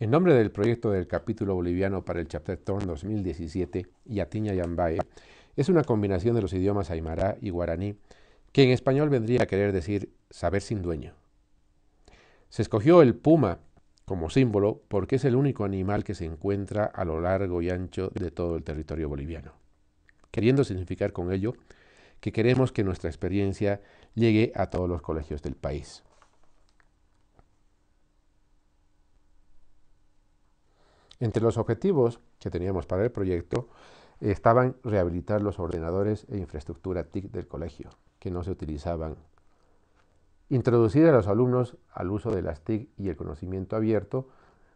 El nombre del proyecto del capítulo boliviano para el Tour 2017, Yatiña Yambae, es una combinación de los idiomas aymara y guaraní, que en español vendría a querer decir saber sin dueño. Se escogió el puma como símbolo porque es el único animal que se encuentra a lo largo y ancho de todo el territorio boliviano, queriendo significar con ello que queremos que nuestra experiencia llegue a todos los colegios del país. Entre los objetivos que teníamos para el proyecto eh, estaban rehabilitar los ordenadores e infraestructura TIC del colegio, que no se utilizaban, introducir a los alumnos al uso de las TIC y el conocimiento abierto,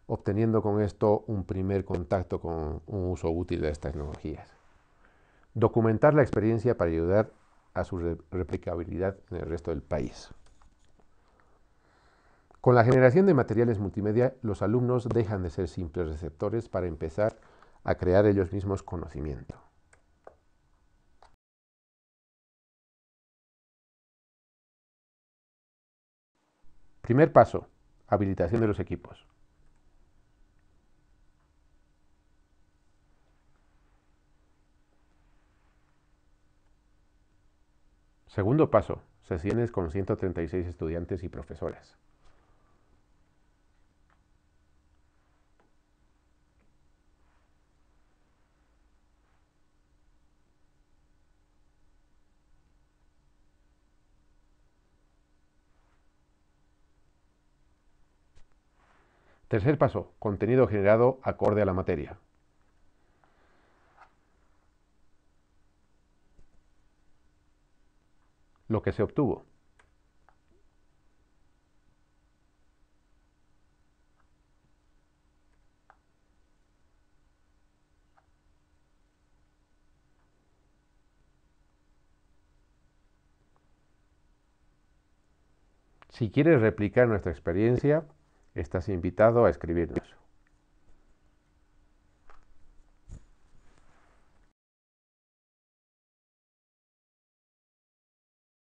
obteniendo con esto un primer contacto con un uso útil de estas tecnologías, documentar la experiencia para ayudar a su replicabilidad en el resto del país. Con la generación de materiales multimedia, los alumnos dejan de ser simples receptores para empezar a crear ellos mismos conocimiento. Primer paso, habilitación de los equipos. Segundo paso, sesiones con 136 estudiantes y profesoras. Tercer paso, contenido generado acorde a la materia. Lo que se obtuvo. Si quieres replicar nuestra experiencia, Estás invitado a escribirnos.